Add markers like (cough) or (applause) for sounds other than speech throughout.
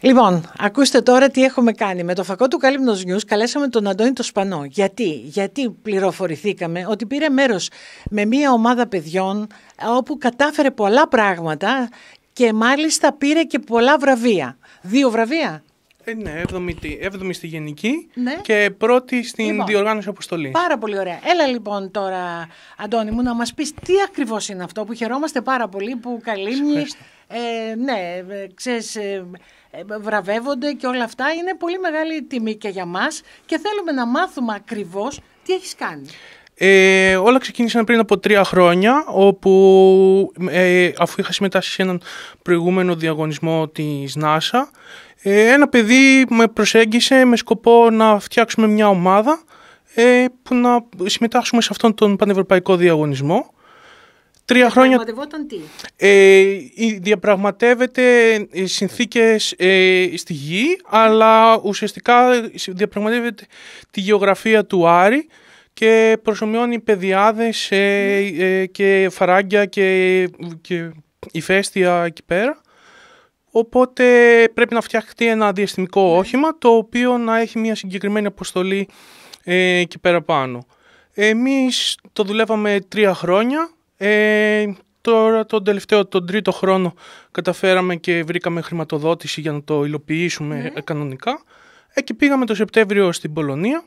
Λοιπόν, ακούστε τώρα τι έχουμε κάνει. Με το φακό του Καλύμνος Νιούς καλέσαμε τον Αντώνη το Σπανό. Γιατί, γιατί πληροφορηθήκαμε ότι πήρε μέρος με μια ομάδα παιδιών όπου κατάφερε πολλά πράγματα και μάλιστα πήρε και πολλά βραβεία. Δύο βραβεία. Ε, ναι, 7η, στη Γενική ναι. και πρώτη στην λοιπόν, διοργάνωση αποστολής. Πάρα πολύ ωραία. Έλα λοιπόν τώρα, Αντώνη μου, να μας πεις τι ακριβώς είναι αυτό που χαιρόμαστε πάρα πολύ που καλύμνει. Ε, ναι, ε, ξέρεις, ε, ε, βραβεύονται και όλα αυτά. Είναι πολύ μεγάλη τιμή και για μας και θέλουμε να μάθουμε ακριβώς τι έχεις κάνει. Ε, όλα ξεκίνησαν πριν από τρία χρόνια, όπου ε, αφού είχα συμμετάσχει σε έναν προηγούμενο διαγωνισμό της NASA, ε, ένα παιδί με προσέγγισε με σκοπό να φτιάξουμε μια ομάδα ε, που να συμμετάσχουμε σε αυτόν τον πανευρωπαϊκό διαγωνισμό. Τρία χρόνια. τι. Ε, διαπραγματεύεται συνθήκες ε, στη γη, αλλά ουσιαστικά διαπραγματεύεται τη γεωγραφία του Άρη και προσωμιώνει παιδιάδες ε, και φαράγγια και, και ηφαίστεια εκεί πέρα. Οπότε πρέπει να φτιαχτεί ένα διαστημικό ναι. όχημα το οποίο να έχει μια συγκεκριμένη αποστολή ε, εκεί πέρα πάνω. Εμείς το δουλεύαμε τρία χρόνια. Ε, τώρα τον τελευταίο, τον τρίτο χρόνο καταφέραμε και βρήκαμε χρηματοδότηση για να το υλοποιήσουμε ναι. κανονικά. Εκεί πήγαμε το Σεπτέμβριο στην Πολωνία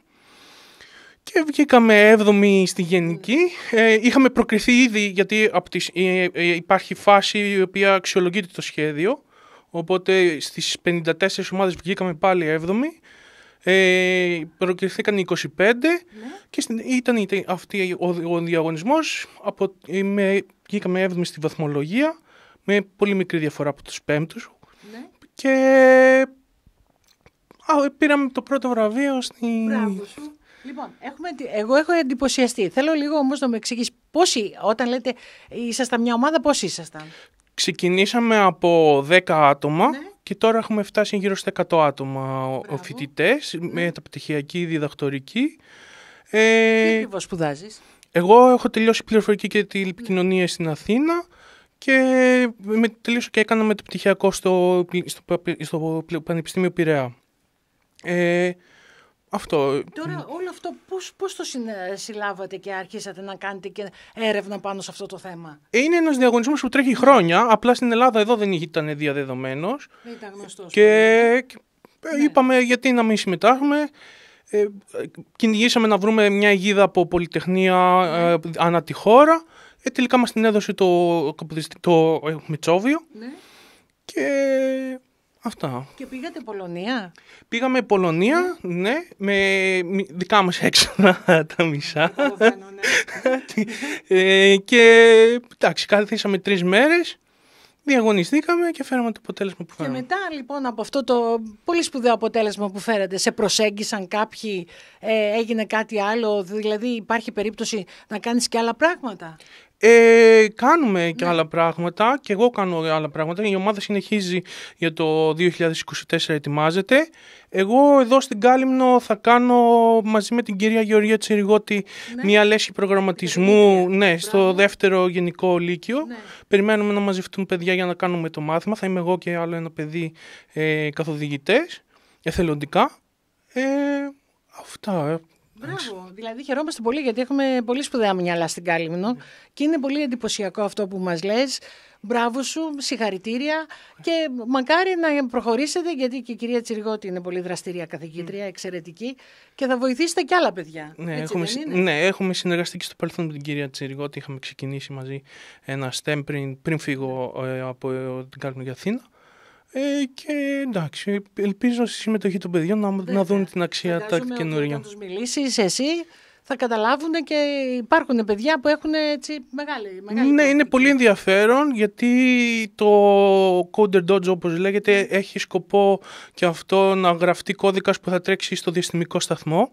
και βγήκαμε 7η στη γενική. Ε, είχαμε προκριθεί ήδη γιατί από ε, ε, υπάρχει φάση η οποία αξιολογείται το σχέδιο. Οπότε στις 54 ομάδες βγήκαμε πάλι 7η. Ε, προκριθήκαν οι 25 ναι. και στην, ήταν, αυτή ο, ο διαγωνισμός. Ε, βγήκαμε στη βαθμολογία με πολύ μικρή διαφορά από τους 5 ναι. Και α, πήραμε το πρώτο βραβείο στην... Μπράβο σου. Λοιπόν, εγώ έχω εντυπωσιαστεί. Θέλω λίγο όμως να με εξηγήσει πόσοι, όταν λέτε ήσασταν μια ομάδα, πόσοι ήσασταν. Ξεκινήσαμε από 10 άτομα ναι. και τώρα έχουμε φτάσει γύρω στα 100 άτομα φοιτητές ναι. με τα πτυχιακή διδακτορική. Ε, Τι ακριβώ σπουδάζεις. Εγώ έχω τελειώσει πληροφορική και τηλεπικοινωνία ναι. στην Αθήνα και τελείωσα και έκανα μεταπτυχιακό στο, στο, στο Πανεπιστήμιο Πειραιά. Ε, αυτό... Τώρα όλο αυτό πώς, πώς το ε, συλλάβατε και αρχίσατε να κάνετε και έρευνα πάνω σε αυτό το θέμα. Είναι ένας διαγωνισμός που τρέχει χρόνια, απλά στην Ελλάδα εδώ δεν ήταν διαδεδομένος. Δεν ήταν γνωστός. Και, ε, ναι. είπαμε γιατί να μην συμμετάσχουμε. Ε, κυνηγήσαμε να βρούμε μια αιγίδα από πολυτεχνία ναι. Ε, ανά τη χώρα. τελικά μας την έδωσε το, το, Μητσόβιο. Ναι. Και Αυτά. Και πήγατε Πολωνία. Πήγαμε Πολωνία, ναι, με δικά μας έξοδα (laughs) τα μισά. Ναι. (laughs) ε, και εντάξει, καθίσαμε τρεις μέρες, διαγωνιστήκαμε και φέραμε το αποτέλεσμα που φέραμε. Και μετά λοιπόν από αυτό το πολύ σπουδαίο αποτέλεσμα που φέρατε, σε προσέγγισαν κάποιοι, ε, έγινε κάτι άλλο, δηλαδή υπάρχει περίπτωση να κάνεις και άλλα πράγματα. Ε, κάνουμε και ναι. άλλα πράγματα και εγώ κάνω άλλα πράγματα. Η ομάδα συνεχίζει για το 2024 ετοιμάζεται. Εγώ εδώ στην Κάλυμνο θα κάνω μαζί με την κυρία Γεωργία Τσιριγότη ναι. μια λέσχη προγραμματισμού ναι, στο δεύτερο γενικό λύκειο. Ναι. Περιμένουμε να μαζευτούν παιδιά για να κάνουμε το μάθημα. Θα είμαι εγώ και άλλο ένα παιδί ε, καθοδηγητές, εθελοντικά. Ε, αυτά. Ε. Μπράβο. Δηλαδή χαιρόμαστε πολύ γιατί έχουμε πολύ σπουδαία μυαλά στην Κάλυμνο ναι. και είναι πολύ εντυπωσιακό αυτό που μας λες. Μπράβο σου, συγχαρητήρια και μακάρι να προχωρήσετε γιατί και η κυρία Τσιριγότη είναι πολύ δραστήρια καθηγήτρια, ναι. εξαιρετική και θα βοηθήσετε και άλλα παιδιά. Ναι, Έτσι, έχουμε, ναι, έχουμε συνεργαστεί και στο παρελθόν με την κυρία Τσιριγότη, είχαμε ξεκινήσει μαζί ένα STEM πριν, πριν φύγω ε, από την Κάλυμνο για Αθήνα. Ε, και εντάξει, ελπίζω στη συμμετοχή των παιδιών να, να δουν την αξία τα καινούργια. Αν τους μιλήσεις, εσύ θα καταλάβουν και υπάρχουν παιδιά που έχουν έτσι μεγάλη, μεγάλη Ναι, είναι πολύ ενδιαφέρον γιατί το Coder Dodge όπως λέγεται ναι. έχει σκοπό και αυτό να γραφτεί κώδικας που θα τρέξει στο διαστημικό σταθμό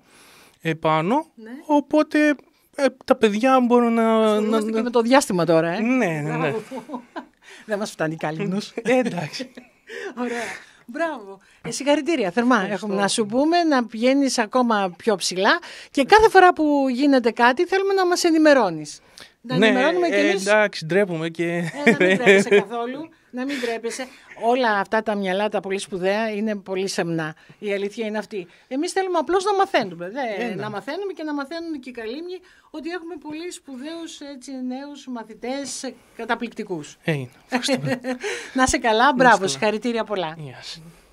επάνω. Ναι. Οπότε ε, τα παιδιά μπορούν να... να... Και με το διάστημα τώρα, ε. Ναι, ναι. ναι. Δεν μας φτάνει καλή. Ναι. Ε, εντάξει. Ωραία. Μπράβο. Ε, συγχαρητήρια θερμά. Έχουμε να σου πούμε να πηγαίνεις ακόμα πιο ψηλά και κάθε φορά που γίνεται κάτι θέλουμε να μας ενημερώνεις. Να ναι, ενημερώνουμε ε, κι εμείς. Εντάξει, ντρέπουμε και. Ε, δεν ντρέπεσαι καθόλου. (laughs) να μην τρέπεσαι. Όλα αυτά τα μυαλά τα πολύ σπουδαία είναι πολύ σεμνά. Η αλήθεια είναι αυτή. Εμείς θέλουμε απλώς να μαθαίνουμε. Δε, να μαθαίνουμε και να μαθαίνουν και οι καλύμνοι ότι έχουμε πολύ σπουδαίους νέους μαθητές καταπληκτικούς. (laughs) να σε καλά, μπράβο, συγχαρητήρια πολλά.